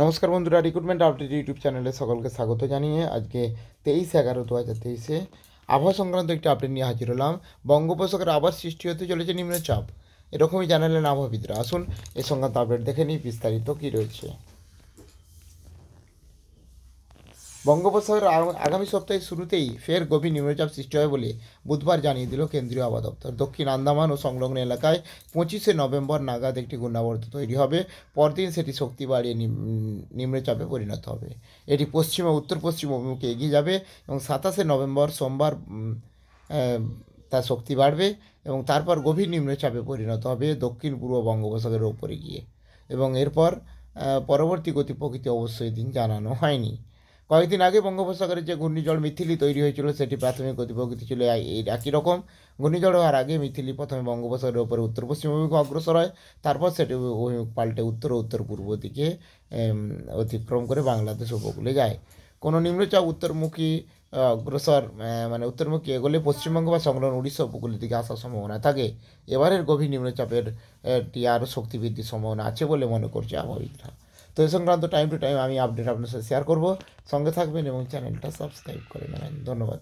নমস্কার বন্ধুরা recruitment update YouTube চ্যানেলে সকলকে স্বাগত জানিয়ে আজকে তেইশ এগারো দু হাজার তেইশে আবহাওয়া সংক্রান্ত একটি আপডেট নিয়ে হাজির হলাম বঙ্গোপসাগরে আবার সৃষ্টি হতে চলেছে নিম্নচাপ এরকমই জানালেন আবহাওয়াবিদরা আসুন এ সংক্রান্ত আপডেট দেখে নিই বিস্তারিত কী রয়েছে বঙ্গোপসাগরে আগামী সপ্তাহের শুরুতেই ফের গভীর নিম্নচাপ সৃষ্টি হয় বলে বুধবার জানিয়ে দিল কেন্দ্রীয় আবহাওয়া দপ্তর দক্ষিণ আন্দামান ও সংলগ্ন এলাকায় পঁচিশে নভেম্বর নাগাদ একটি গুণাবর্ত তৈরি হবে পরদিন সেটি শক্তি বাড়িয়ে নিম্নচাপে পরিণত হবে এটি পশ্চিম ও উত্তর পশ্চিম অভিমুখে এগিয়ে যাবে এবং সাতাশে নভেম্বর সোমবার তার শক্তি বাড়বে এবং তারপর গভীর নিম্নচাপে পরিণত হবে দক্ষিণ পূর্ব বঙ্গোপসাগরের ওপরে গিয়ে এবং এরপর পরবর্তী গতি প্রকৃতি অবশ্যই দিন জানানো হয়নি কয়েকদিন আগে বঙ্গোপসাগরে যে ঘূর্ণিঝড় মিথিলি তৈরি হয়েছিল সেটি প্রাথমিক গতিপ্রকৃতি ছিল এই একই রকম ঘূর্ণিঝড় হওয়ার আগে মিথিলি প্রথমে বঙ্গোপসাগরের উপরে উত্তর পশ্চিম অভিমুখে অগ্রসর হয় তারপর সেটি অভিমুখ পাল্টে উত্তর ও উত্তর পূর্ব দিকে অতিক্রম করে বাংলাদেশ উপকূলে যায় কোনো নিম্নচাপ উত্তরমুখী অগ্রসর মানে উত্তরমুখী এগোলে পশ্চিমবঙ্গ বা সংলগ্ন উড়িষ্যা উপকূলের দিকে আসার সম্ভাবনা থাকে এবারের গভীর নিম্নচাপের টি আরও শক্তি বৃদ্ধির সম্ভাবনা আছে বলে মনে করছে আবহাওয়া তো এই সংক্রান্ত টাইম টু টাইম আমি আপডেট আপনার সাথে শেয়ার করব সঙ্গে থাকবেন এবং চ্যানেলটা সাবস্ক্রাইব করে নেবেন ধন্যবাদ